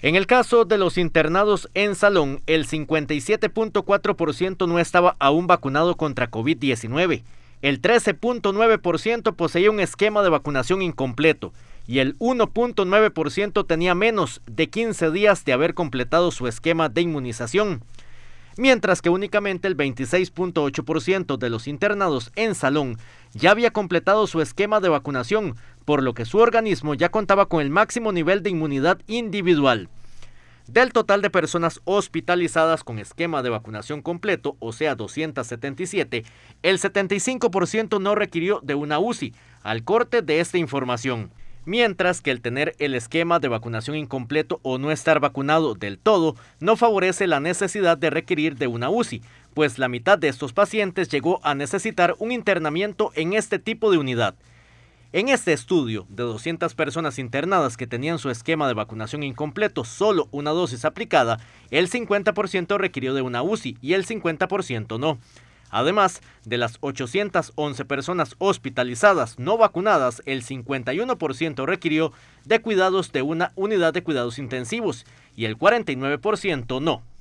En el caso de los internados en salón, el 57.4% no estaba aún vacunado contra COVID-19, el 13.9% poseía un esquema de vacunación incompleto y el 1.9% tenía menos de 15 días de haber completado su esquema de inmunización, mientras que únicamente el 26.8% de los internados en salón ya había completado su esquema de vacunación por lo que su organismo ya contaba con el máximo nivel de inmunidad individual. Del total de personas hospitalizadas con esquema de vacunación completo, o sea 277, el 75% no requirió de una UCI al corte de esta información. Mientras que el tener el esquema de vacunación incompleto o no estar vacunado del todo no favorece la necesidad de requerir de una UCI, pues la mitad de estos pacientes llegó a necesitar un internamiento en este tipo de unidad. En este estudio, de 200 personas internadas que tenían su esquema de vacunación incompleto, solo una dosis aplicada, el 50% requirió de una UCI y el 50% no. Además, de las 811 personas hospitalizadas no vacunadas, el 51% requirió de cuidados de una unidad de cuidados intensivos y el 49% no.